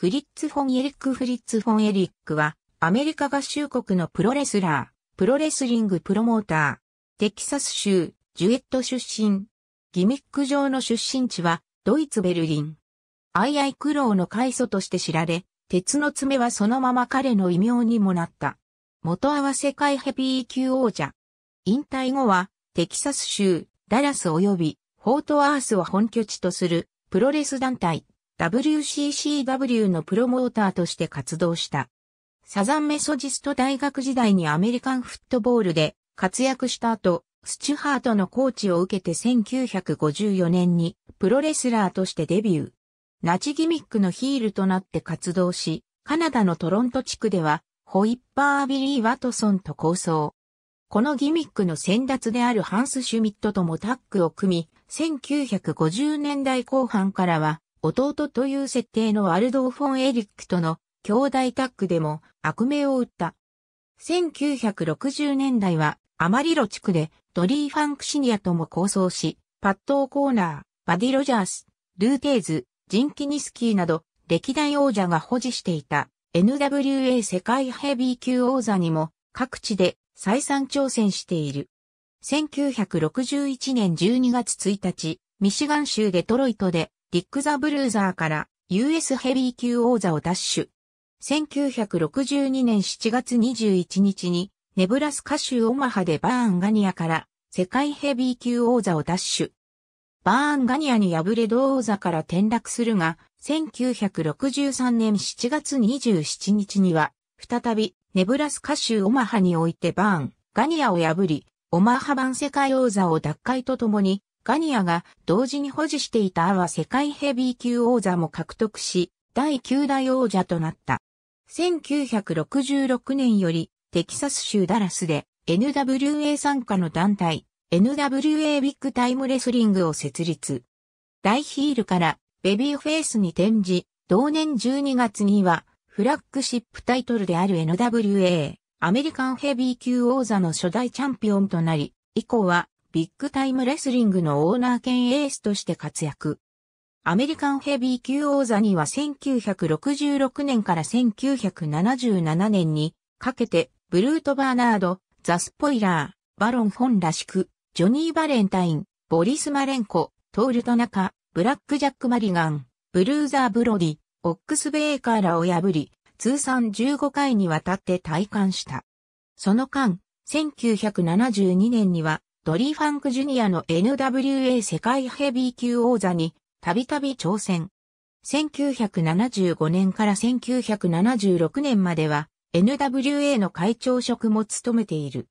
フリッツ・フォン・エリック・フリッツ・フォン・エリックは、アメリカ合衆国のプロレスラー、プロレスリングプロモーター、テキサス州、ジュエット出身。ギミック上の出身地は、ドイツ・ベルリン。アイアイ・苦労の開祖として知られ、鉄の爪はそのまま彼の異名にもなった。元合わ世界ヘビー級王者。引退後は、テキサス州、ダラス及び、フォートアースを本拠地とする、プロレス団体、WCCW のプロモーターとして活動した。サザンメソジスト大学時代にアメリカンフットボールで活躍した後、スチュハートのコーチを受けて1954年にプロレスラーとしてデビュー。ナチギミックのヒールとなって活動し、カナダのトロント地区では、ホイッパー・ビリー・ワトソンと構想。このギミックの先達であるハンス・シュミットともタッグを組み、1950年代後半からは弟という設定のアルドーフォン・エリックとの兄弟タッグでも悪名を打った。1960年代はアマリロ地区でドリー・ファンクシニアとも構想し、パット・オコーナー、バディ・ロジャース、ルーテーズ、ジンキニスキーなど歴代王者が保持していた NWA 世界ヘビー級王座にも各地で再三挑戦している。1961年12月1日、ミシガン州デトロイトでリック・ザ・ブルーザーから US ヘビー級王座を奪取。1962年7月21日にネブラスカ州オマハでバーンガニアから世界ヘビー級王座を奪取。バーンガニアに敗れ同王座から転落するが、1963年7月27日には、再びネブラスカ州オマハにおいてバーンガニアを破り、オマハ版世界王座を奪回とともに、ガニアが同時に保持していたアは世界ヘビー級王座も獲得し、第9代王者となった。1966年よりテキサス州ダラスで NWA 参加の団体 NWA ビッグタイムレスリングを設立。大ヒールからベビーフェイスに転じ、同年12月にはフラッグシップタイトルである NWA アメリカンヘビー級王座の初代チャンピオンとなり、以降はビッグタイムレスリングのオーナー兼エースとして活躍。アメリカンヘビー級王座には1966年から1977年にかけてブルート・バーナード、ザ・スポイラー、バロン・フォンらしく、ジョニー・バレンタイン、ボリス・マレンコ、トールトナカ、ブラック・ジャック・マリガン、ブルーザー・ブロディ、オックス・ベーカーらを破り、通算15回にわたって退官した。その間、1972年にはドリー・ファンク・ジュニアの NWA 世界ヘビー級王座に、たびたび挑戦。1975年から1976年までは、NWA の会長職も務めている。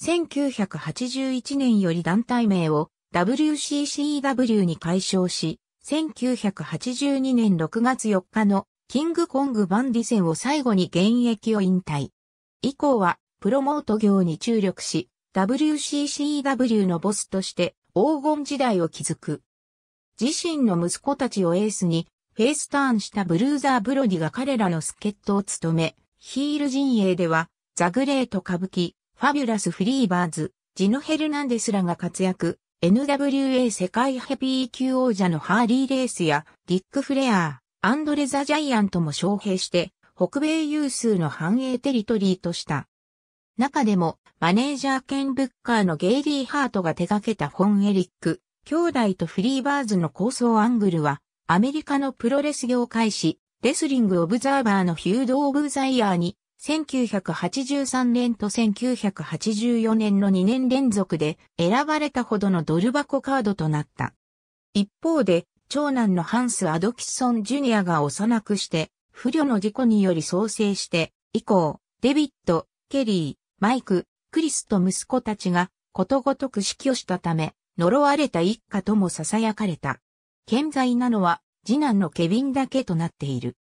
1981年より団体名を WCCW に改称し、1982年6月4日のキングコングバンディ戦を最後に現役を引退。以降はプロモート業に注力し、WCCW のボスとして黄金時代を築く。自身の息子たちをエースにフェイスターンしたブルーザー・ブロディが彼らの助っ人を務め、ヒール陣営ではザ・グレート歌舞伎、ファビュラス・フリーバーズ、ジノ・ヘルナンデスらが活躍、NWA 世界ヘビー級王者のハーリー・レースやディック・フレアー、アンドレ・ザ・ジャイアントも招聘して、北米有数の繁栄テリトリーとした。中でも、マネージャー兼ブッカーのゲイリー・ハートが手掛けたフォン・エリック、兄弟とフリーバーズの構想アングルは、アメリカのプロレス業界誌、レスリング・オブザーバーのヒュード・オブ・ザ・イヤーに、1983年と1984年の2年連続で選ばれたほどのドル箱カードとなった。一方で、長男のハンス・アドキソン・ジュニアが幼くして、不慮の事故により創生して、以降、デビット、ケリー、マイク、クリスと息子たちがことごとく死去したため、呪われた一家とも囁かれた。健在なのは次男のケビンだけとなっている。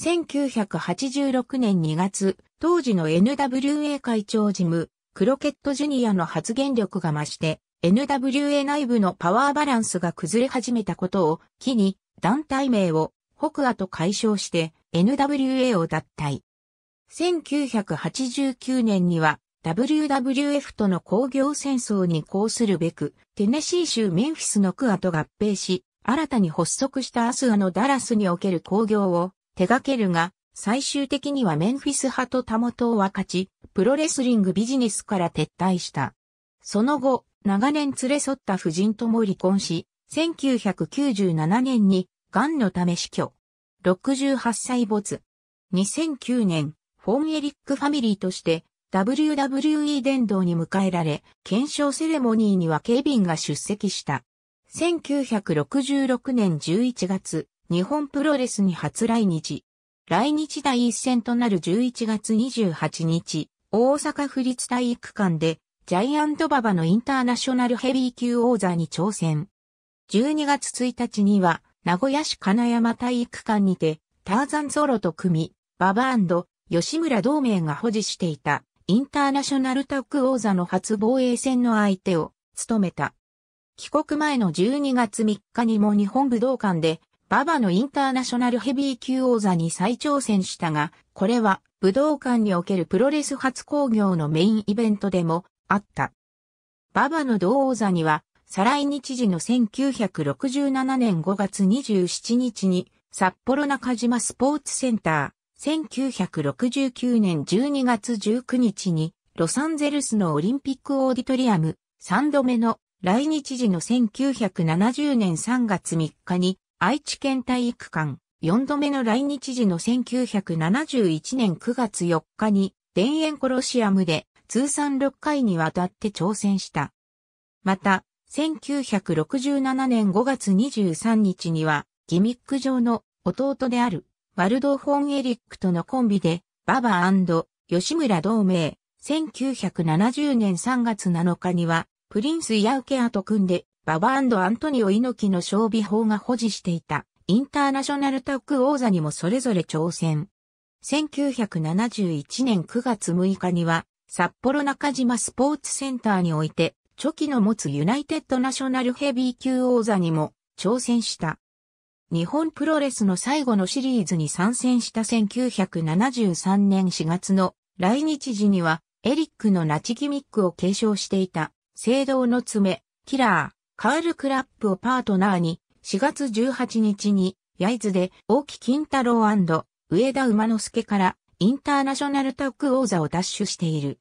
1986年2月、当時の NWA 会長ジム、クロケットジュニアの発言力が増して、NWA 内部のパワーバランスが崩れ始めたことを機に、団体名を北亜と解消して NWA を脱退。1989年には WWF との工業戦争に抗するべく、テネシー州メンフィスのクアと合併し、新たに発足したアスアのダラスにおける工業を手掛けるが、最終的にはメンフィス派とタモを分かち、プロレスリングビジネスから撤退した。その後、長年連れ添った夫人とも離婚し、1997年に癌のため死去。68歳没。2009年、フォンエリックファミリーとして WWE 殿堂に迎えられ、検証セレモニーにはケビンが出席した。1966年11月、日本プロレスに初来日。来日第一戦となる11月28日、大阪府立体育館で、ジャイアントババのインターナショナルヘビー級王座に挑戦。12月1日には、名古屋市金山体育館にて、ターザンソロと組み、ババ吉村同盟が保持していたインターナショナルタック王座の初防衛戦の相手を務めた。帰国前の12月3日にも日本武道館で馬場のインターナショナルヘビー級王座に再挑戦したが、これは武道館におけるプロレス初興行のメインイベントでもあった。馬場の同王座には、再来日時の1967年5月27日に札幌中島スポーツセンター、1969年12月19日に、ロサンゼルスのオリンピックオーディトリアム、3度目の来日時の1970年3月3日に、愛知県体育館、4度目の来日時の1971年9月4日に、田園コロシアムで通算6回にわたって挑戦した。また、1967年5月23日には、ギミック上の弟であるワルドフォン・エリックとのコンビで、ババ吉村同盟、1970年3月7日には、プリンス・ヤウケアと組んで、ババアントニオ猪木の装備法が保持していた、インターナショナルタッグ王座にもそれぞれ挑戦。1971年9月6日には、札幌中島スポーツセンターにおいて、チョキの持つユナイテッドナショナルヘビー級王座にも挑戦した。日本プロレスの最後のシリーズに参戦した1973年4月の来日時には、エリックのナチギミックを継承していた、聖堂の爪、キラー、カール・クラップをパートナーに、4月18日に、焼津で、大木金太郎上田馬之助から、インターナショナルタッグ王座を奪取している。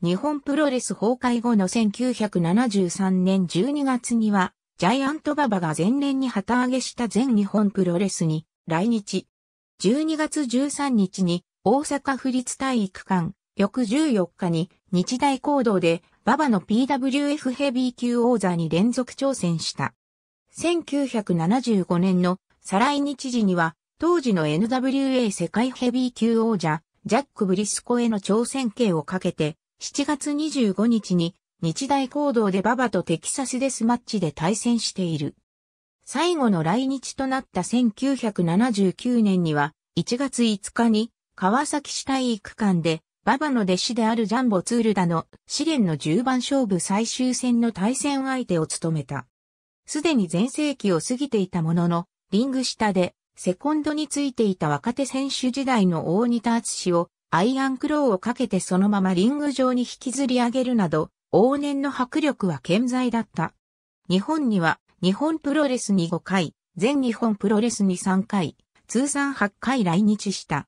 日本プロレス崩壊後の1973年12月には、ジャイアントババが前年に旗揚げした全日本プロレスに来日。12月13日に大阪府立体育館、翌14日に日大行動でババの PWF ヘビー級王座に連続挑戦した。1975年の再来日時には当時の NWA 世界ヘビー級王者ジャック・ブリスコへの挑戦権をかけて7月25日に日大行動でババとテキサスデスマッチで対戦している。最後の来日となった1979年には、1月5日に川崎市体育館で、ババの弟子であるジャンボツールダの試練の10番勝負最終戦の対戦相手を務めた。すでに前世紀を過ぎていたものの、リング下で、セコンドについていた若手選手時代の大仁田敦を、アイアンクローをかけてそのままリング上に引きずり上げるなど、往年の迫力は健在だった。日本には日本プロレスに5回、全日本プロレスに3回、通算8回来日した。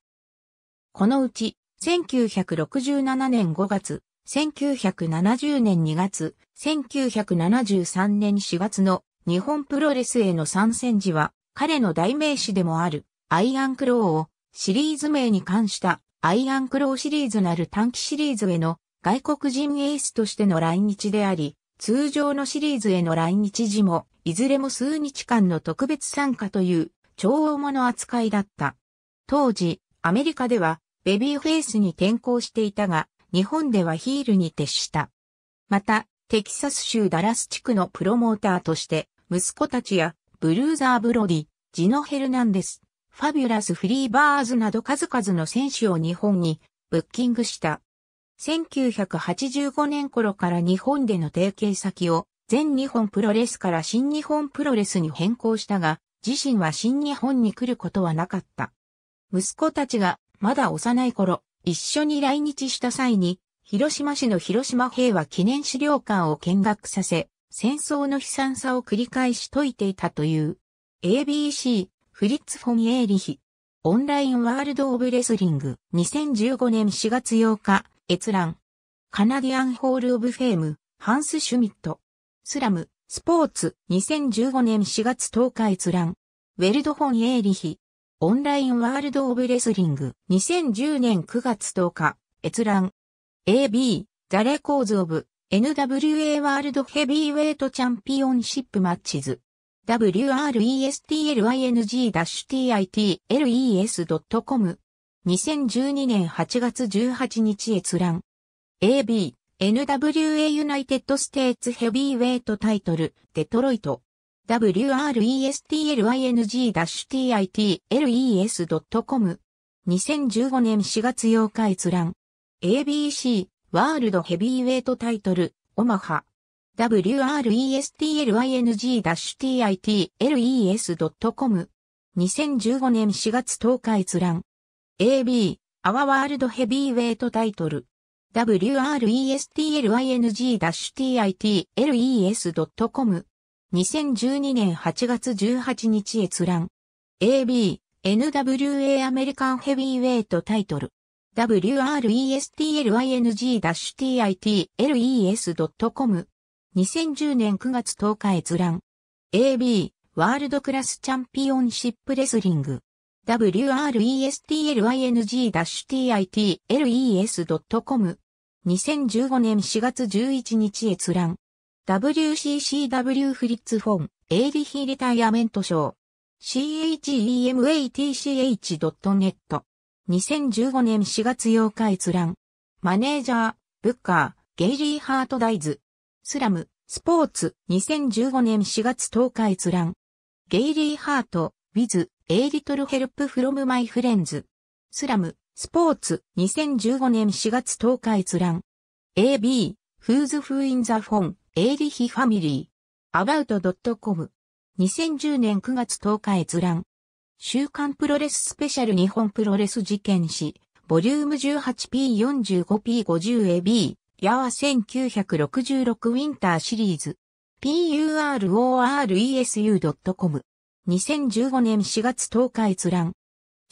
このうち、1967年5月、1970年2月、1973年4月の日本プロレスへの参戦時は、彼の代名詞でもあるアイアンクローをシリーズ名に関したアイアンクローシリーズなる短期シリーズへの外国人エースとしての来日であり、通常のシリーズへの来日時も、いずれも数日間の特別参加という、超大物扱いだった。当時、アメリカでは、ベビーフェイスに転向していたが、日本ではヒールに徹した。また、テキサス州ダラス地区のプロモーターとして、息子たちや、ブルーザー・ブロディ、ジノ・ヘルナンデス、ファビュラス・フリーバーズなど数々の選手を日本にブッキングした。1985年頃から日本での提携先を全日本プロレスから新日本プロレスに変更したが、自身は新日本に来ることはなかった。息子たちがまだ幼い頃、一緒に来日した際に、広島市の広島平和記念資料館を見学させ、戦争の悲惨さを繰り返し解いていたという、ABC、フリッツ・フォン・エーリヒ、オンラインワールド・オブ・レスリング、2015年4月8日、閲覧。カナディアンホールオブフェーム、ハンス・シュミット。スラム、スポーツ、2015年4月10日閲覧。ウェルド・フォン・エーリヒ。オンラインワールド・オブ・レスリング、2010年9月10日、閲覧。AB、ザ・レコーズ・オブ、NWA ワールド・ヘビーウェイト・チャンピオンシップ・マッチズ。wrestling-titles.com 2012年8月18日閲覧。AB、NWA ユナイテッドステーツヘビーウェイトタイトル、デトロイト。wrestling-titles.com。2015年4月8日閲覧。ABC、ワールドヘビーウェイトタイトル、オマハ。wrestling-titles.com。2015年4月10日閲覧。AB、アワワールドヘビーウェイトタイトル。wrestling-titles.com 2012年8月18日閲覧。AB、NWA アメリカンヘビーウェイトタイトル。wrestling-titles.com 2010年9月10日閲覧。AB、ワールドクラスチャンピオンシップレスリング。wrestling-tit.les.com。2015年4月11日閲覧。WCCW フリッツフォン、エイリヒリタイアメント賞。chematch.net。2015年4月8日閲覧。マネージャー、ブッカー、ゲイリー・ハート・ダイズ。スラム、スポーツ、2015年4月10日閲覧。ゲイリー・ハート、ウィズ、A Little Help from My Friends。スラム、スポーツ、2015年4月10日閲覧。AB、Who's Who in the Phone、A リヒファミリー。about.com。2010年9月10日閲覧。週刊プロレススペシャル日本プロレス事件史、ボリューム 18P45P50AB、ヤワ1966ウィンターシリーズ。puroresu.com 2015年4月10日閲覧。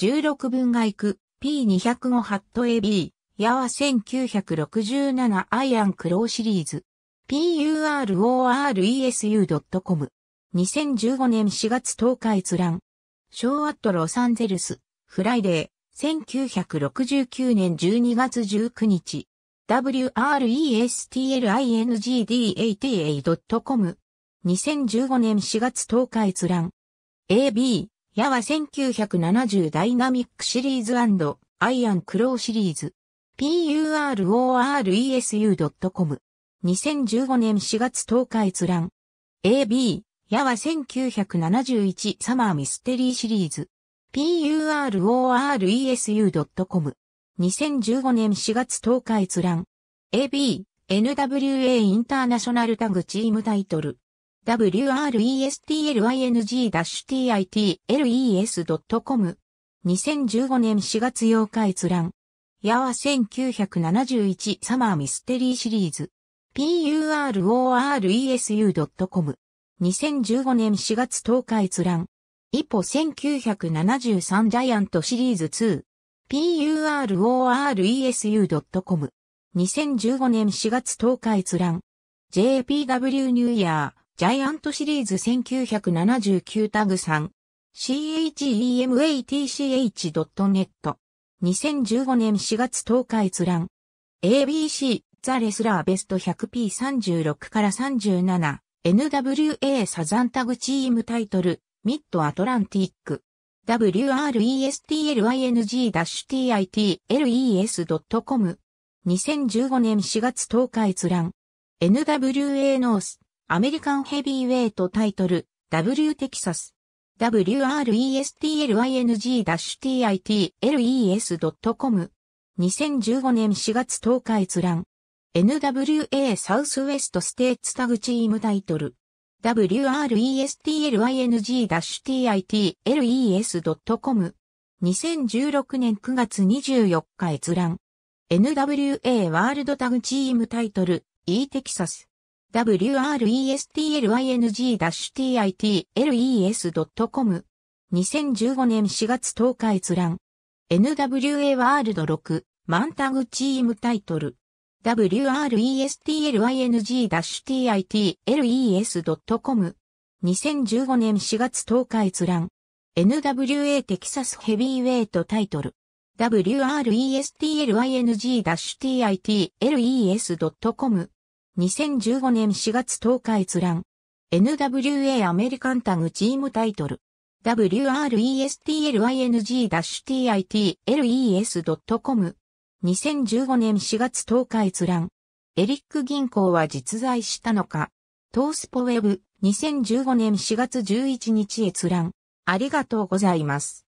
16分が行く、P205 ハット AB、ヤワ1967アイアンクローシリーズ。puroresu.com。2015年4月10日閲覧。ショーアットロサンゼルス、フライデー、1969年12月19日。wrestlingdata.com。2015年4月10日閲覧。AB、矢は1970ダイナミックシリーズアイアンクローシリーズ。puroresu.com。2015年4月10日閲覧。AB、矢は1971サマーミステリーシリーズ。puroresu.com。2015年4月10日閲覧。AB、NWA インターナショナルタグチームタイトル。w r e s t l i n g t i t l e s c o m 2015年4月8日閲覧。ヤは1971サマーミステリーシリーズ。puroresu.com。2015年4月10日閲覧。一歩1973ジャイアントシリーズ2。puroresu.com。2015年4月10日閲覧。JPW ニューイヤー。ジャイアントシリーズ1979タグ3 chematch.net 2015年4月10日閲覧 ABC ザ・レスラーベスト 100P36 から37 NWA サザンタグチームタイトルミッドアトランティック wrestling-titles.com 2015年4月10日閲覧 NWA ノースアメリカンヘビーウェイトタイトル、W テキサス。wrestling-titles.com 2015年4月10日閲覧。NWA サウスウェストステーツタグチームタイトル。wrestling-titles.com 2016年9月24日閲覧。NWA ワールドタグチームタイトル E テキサス。wrestling-titles.com 2015年4月10日閲覧 NWA ワールド6マンタグチームタイトル wrestling-titles.com 2015年4月10日閲覧 NWA テキサスヘビーウェイトタイトル wrestling-titles.com 2015年4月10日閲覧。NWA アメリカンタグチームタイトル。wrestlin-titles.com g。2015年4月10日閲覧。エリック銀行は実在したのか。トースポウェブ2015年4月11日閲覧。ありがとうございます。